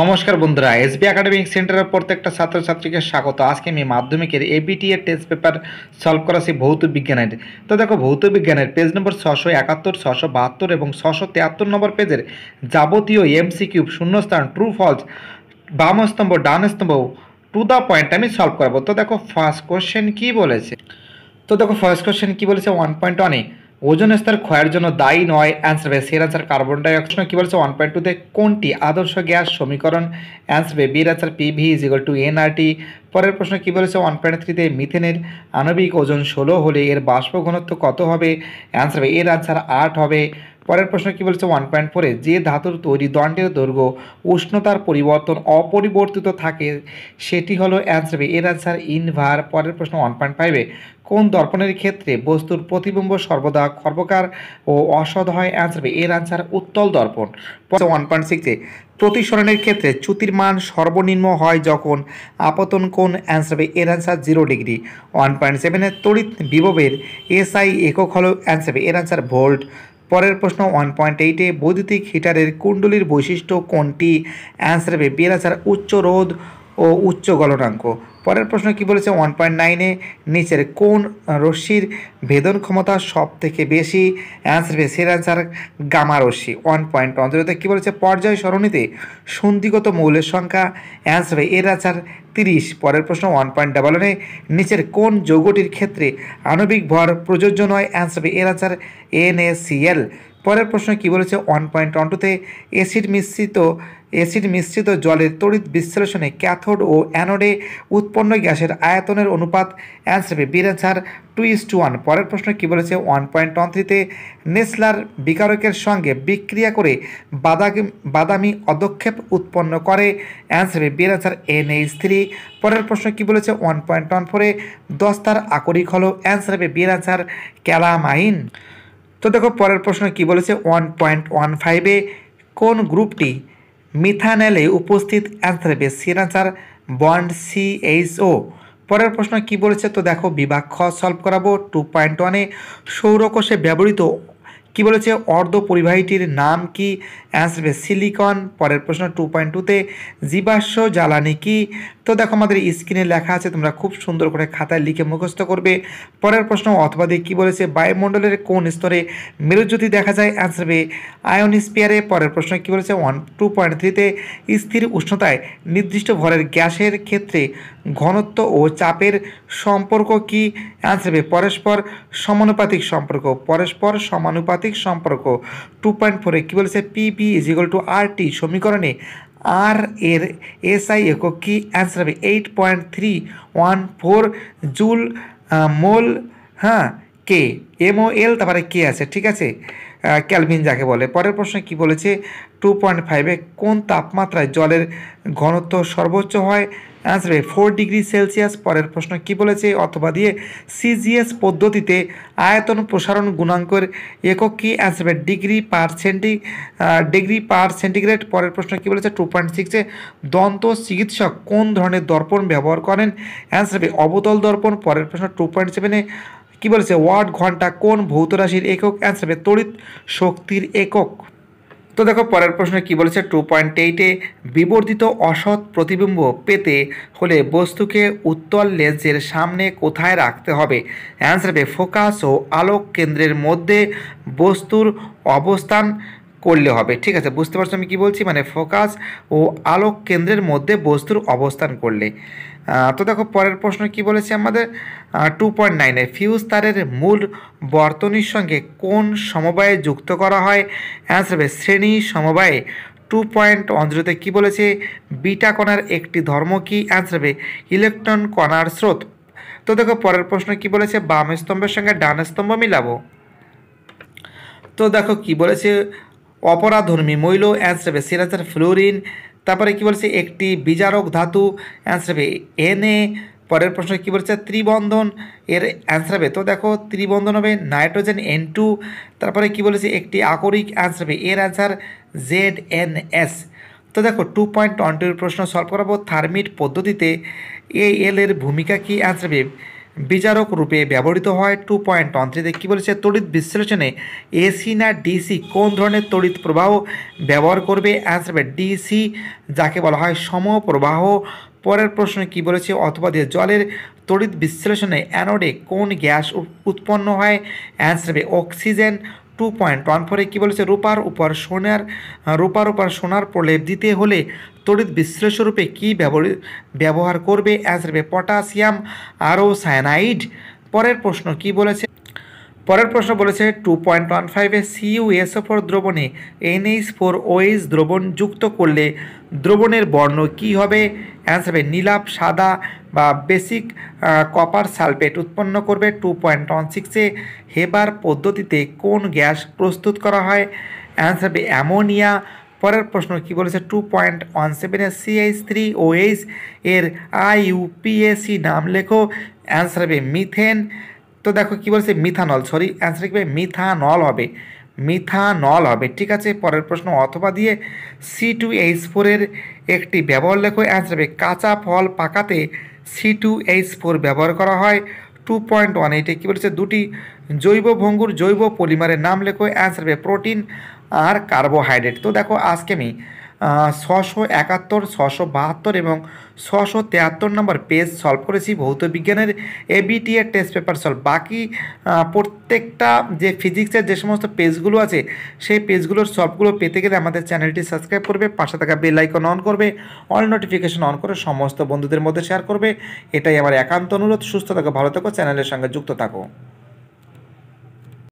নমস্কার বন্ধুরা SB academic সেন্টারের প্রত্যেকটা ছাত্রছাত্রীকে স্বাগত আজকে আমি মাধ্যমিকের এবিটি এর টেস্ট পেপার সলভ করাছি ভৌত বিজ্ঞানের তো দেখো ভৌত বিজ্ঞানের পেজ নম্বর ছশো একাত্তর ছশো বাহাত্তর এবং ছশো তিয়াত্তর নম্বর পেজের যাবতীয় এমসি কিউব শূন্যস্থান ট্রু ফলস বাম স্তম্ভ ডান স্তম্ভ টু দ্য পয়েন্ট আমি সলভ করাবো তো দেখো ফার্স্ট কোশ্চেন কি বলেছে তো দেখো ফার্স্ট কোশ্চেন কি বলেছে ওয়ান পয়েন্ট ওয়ানে ওজন স্তর ক্ষয়ের জন্য দায়ী নয় অ্যান্সার হবে সের অ্যান্সার কার্বন ডাইঅক্সাইড কী বলছে ওয়ান পয়েন্ট টুতে কোনটি আদর্শ গ্যাস সমীকরণ অ্যান্সার হবে বির answer P V equal to N R T পরের প্রশ্ন কী বলেছে ওয়ান পয়েন্ট থ্রিতে মিথেনের আণবিক ওজন ষোলো হলে এর বাষ্প ঘনত্ব কত হবে অ্যান্সার হবে এর অ্যান্সার আট হবে পরের প্রশ্ন কি বলছে ওয়ান পয়েন্ট ফোরে যে ধাতুর তৈরি দণ্ডের দৈর্ঘ্য উষ্ণতার পরিবর্তন অপরিবর্তিত থাকে সেটি হলো অ্যান্সার এর অ্যান্সার ইনভার পরের প্রশ্ন ওয়ান পয়েন্ট ফাইভে কোন দর্পণের ক্ষেত্রে বস্তুর প্রতিবিম্ব সর্বদা খর্বকার ও অসদ হয় অ্যান্সার এর অ্যান্সার উত্তল দর্পণ ওয়ান পয়েন্ট সিক্সে প্রতিসরণের ক্ষেত্রে চ্যুতির মান সর্বনিম্ন হয় যখন আপতন কোন অ্যান্সার হবে এর answer zero degree one point সেভেনের তড়িৎ বিভবের এসআই একক হল অ্যান্সার এর অ্যান্সার ভোল্ট পরের প্রশ্ন ওয়ান পয়েন্ট এইটে বৈদ্যুতিক হিটারের কুণ্ডলির বৈশিষ্ট্য কোনটি অ্যান্সার হবে বেরাচার উচ্চ রোধ ও উচ্চ গলনাঙ্ক পরের প্রশ্ন কি বলেছে ওয়ান পয়েন্ট নাইনে নিচের কোন রশ্মির ভেদন ক্ষমতা সব থেকে বেশি অ্যান্সার হবে সের অ্যান্সার গামা রশ্মি ওয়ান পয়েন্ট অন্তর্গত কী বলেছে পর্যায় সরণিতে সন্ধিগত মৌলের সংখ্যা অ্যান্সার হবে এর অ্যান্সার তিরিশ পরের প্রশ্ন ওয়ান পয়েন্ট ডাবল ওয়ানে নিচের কোন যৌগটির ক্ষেত্রে আণবিক ভর প্রযোজ্য নয় অ্যান্সার হবে এর অ্যান্সার এনএসিএল পরের প্রশ্ন কী বলেছে ওয়ান পয়েন্ট টুতে অ্যাসিড মিশ্রিত এসিড মিশ্রিত জলের তড়িৎ বিশ্লেষণে ক্যাথোড ও অ্যানোডে উৎপন্ন গ্যাসের আয়তনের অনুপাত অ্যান্সার হবে বির answer two is to one পরের প্রশ্ন কী বলেছে ওয়ান পয়েন্ট ওয়ান থ্রিতে নেসলার বিকারকের সঙ্গে বিক্রিয়া করে বাদামি বাদামি অদক্ষেপ উৎপন্ন করে অ্যান্সার হবে বির অ্যান্সার এন এইচ থ্রি পরের প্রশ্ন কী বলেছে ওয়ান পয়েন্ট ওয়ান ফোরে দস্তার আকরিক হলো অ্যান্সার হবে বির অ্যান্সার ক্যালামাইন তো দেখো পরের প্রশ্ন কী বলেছে ওয়ান পয়েন্ট ওয়ান ফাইভে কোন গ্রুপটি মিথানেলে উপস্থিত অ্যান্থ্রাবে সিনাচার বন্ড সিএইচও পরের প্রশ্ন কি বলেছে তো দেখো বিভাগ খ সলভ করাবো টু পয়েন্ট ওয়ানে সৌরকোষে ব্যবহৃত কি বলেছে অর্ধ পরিবাহীটির নাম কি অ্যান্সার সিলিকন পরের প্রশ্ন টু পয়েন্ট টুতে জীবাশ্ম জ্বালানি কি তো দেখো আমাদের স্ক্রিনে লেখা আছে তোমরা খুব সুন্দর করে খাতায় লিখে মুখস্থ করবে পরের প্রশ্ন অথবা দিয়ে কী বলেছে বায়ুমণ্ডলের কোন স্তরে মেরুজ্যোতি দেখা যায় অ্যান্সার হবে আয়নিস্পিয়ারে পরের প্রশ্ন কী বলেছে ওয়ান টু পয়েন্ট থ্রিতে স্থির উষ্ণতায় নির্দিষ্ট ভরের গ্যাসের ক্ষেত্রে ঘনত্ব ও চাপের সম্পর্ক কি অ্যান্সার হবে পরস্পর সমানুপাতিক সম্পর্ক পরস্পর সমানুপাতিক সঠিক সম্পর্ক টু পয়েন্ট ফোরে কী বলেছে P V is equal to R T সমীকরণে আর এর এসআই একক কি অ্যান্সার হবে eight point three one four joule mole হ্যাঁ কে এমও এল তারপরে কে আছে ঠিক আছে ক্যালভিন যাকে বলে পরের প্রশ্নে কি বলেছে টু পয়েন্ট ফাইভে কোন তাপমাত্রায় জলের ঘনত্ব সর্বোচ্চ হয় আসবে ফোর ডিগ্রি সেলসিয়াস পরের প্রশ্ন কি বলেছে অথবা দিয়ে সিজিএস পদ্ধতিতে আয়তন প্রসারণ গুণাঙ্কের একক কি আসবে degree per centi degree per centigrade পরের প্রশ্ন কি বলেছে টু পয়েন্ট সিক্সে দন্ত চিকিৎসক কোন ধরনের দর্পণ ব্যবহার করেন অ্যান্সার হবে অবতল দর্পণ পরের প্রশ্ন টু পয়েন্ট সেভেনে কী বলেছে ওয়ার্ড ঘন্টা কোন ভৌত রাশির একক অ্যান্সার তড়িৎ শক্তির একক তো দেখো পরের প্রশ্নে কি বলেছে টু পয়েন্ট এইটে বিবর্ধিত অসৎ প্রতিবিম্ব পেতে হলে বস্তুকে উত্তল লেন্সের সামনে কোথায় রাখতে হবে অ্যান্সার হবে ফোকাস ও আলোক কেন্দ্রের মধ্যে বস্তুর অবস্থান করলে হবে ঠিক আছে বুঝতে পারছো আমি কী বলছি মানে ফোকাস ও আলোক কেন্দ্রের মধ্যে বস্তুর অবস্থান করলে তো দেখো পরের প্রশ্ন কি বলেছে আমাদের টু পয়েন্ট নাইনে ফিউজ তারের মূল বর্তনীর সঙ্গে কোন সমবায়ে যুক্ত করা হয় অ্যান্সার হবে শ্রেণী সমবায়ে টু পয়েন্ট অঞ্জলিতে কী বলেছে বিটা কণার একটি ধর্ম কি অ্যান্সার হবে ইলেকট্রন কণার স্রোত তো দেখো পরের প্রশ্ন কি বলেছে বাম স্তম্ভের সঙ্গে ডান স্তম্ভ মিলাবো তো দেখো কি বলেছে অপরাধর্মী মৈল অ্যান্সার হবে সিরাজের ফ্লোরিন তারপরে কি বলছে একটি বিজারক ধাতু অ্যান্সার হবে এনএ পরের প্রশ্ন কী বলছে ত্রিবন্ধন এর অ্যান্সার হবে তো দেখো ত্রিবন্ধন হবে নাইট্রোজেন এন টু তারপরে কী বলেছে একটি আকরিক অ্যান্সার হবে এর অ্যান্সার জেড এন এস তো দেখো টু পয়েন্ট টোয়েন্টির প্রশ্ন সলভ করাবো থার্মিট পদ্ধতিতে এ এল এর ভূমিকা কী অ্যান্সার হবে বিচারক রূপে ব্যবহৃত হয় টু পয়েন্ট তন্ত্রীতে কী বলেছে তড়িৎ বিশ্লেষণে এসি না ডিসি কোন ধরনের তড়িৎ প্রবাহ ব্যবহার করবে অ্যান্সার হবে ডিসি যাকে বলা হয় সমপ্রবাহ পরের প্রশ্নে কি বলেছে অথবা দিয়ে জলের তড়িৎ বিশ্লেষণে অ্যানোডে কোন গ্যাস উৎপন্ন হয় অ্যান্সার হবে অক্সিজেন টু পয়েন্ট ওয়ান ফোরে কী বলেছে রূপার উপর সোনার রূপার উপর সোনার প্রলেপ দিতে হলে তড়িৎ বিশ্লেষরূপে কী ব্যবহৃত ব্যবহার করবে অ্যান্সার হবে পটাশিয়াম আরও সায়ানাইড পরের প্রশ্ন কি বলেছে পরের প্রশ্ন বলেছে টু পয়েন্ট ওয়ান ফাইভে সিইউএসএফর দ্রবণে এনএইচ ফোর ওএইচ দ্রবণ যুক্ত করলে দ্রবণের বর্ণ কি হবে অ্যান্সার হবে নীলাপ সাদা বা বেসিক কপার সালফেট উৎপন্ন করবে টু পয়েন্ট ওয়ান সিক্সে হেবার পদ্ধতিতে কোন গ্যাস প্রস্তুত করা হয় অ্যান্সার হবে অ্যামোনিয়া পরের প্রশ্ন কি বলেছে টু পয়েন্ট ওয়ান সেভেনের সিএইচ থ্রি ওএইচ এর আইইউপিএসি নাম লেখো অ্যান্সার হবে মিথেন তো দেখো কী বলছে মিথানল সরি অ্যান্সার কী মিথানল হবে মিথানল হবে ঠিক আছে পরের প্রশ্ন অথবা দিয়ে সি টু এইচ ফোরের একটি ব্যবহার লেখো অ্যান্সার হবে কাঁচা ফল পাকাতে সি টু এইচ ফোর ব্যবহার করা হয় টু পয়েন্ট ওয়ান এইটে কী বলছে দুটি জৈব ভঙ্গুর জৈব পলিমারের নাম লেখো অ্যান্সার হবে প্রোটিন আর কার্বোহাইড্রেট তো দেখো আজকে আমি ছশো একাত্তর ছশো বাহাত্তর এবং ছশো তেয়াত্তর নম্বর পেজ সলভ করেছি ভৌত বিজ্ঞানের এবিটি এর টেস্ট পেপার সলভ বাকি প্রত্যেকটা যে ফিজিক্সের যে সমস্ত পেজগুলো আছে সেই পেজগুলোর সবগুলো পেতে গেলে আমাদের চ্যানেলটি সাবস্ক্রাইব করবে পাশে থাকা বেল অন করবে অল নোটিফিকেশন অন করে সমস্ত বন্ধুদের মধ্যে শেয়ার করবে এটাই আমার একান্ত অনুরোধ সুস্থ থাকো ভালো থাকো চ্যানেলের সঙ্গে যুক্ত থাকো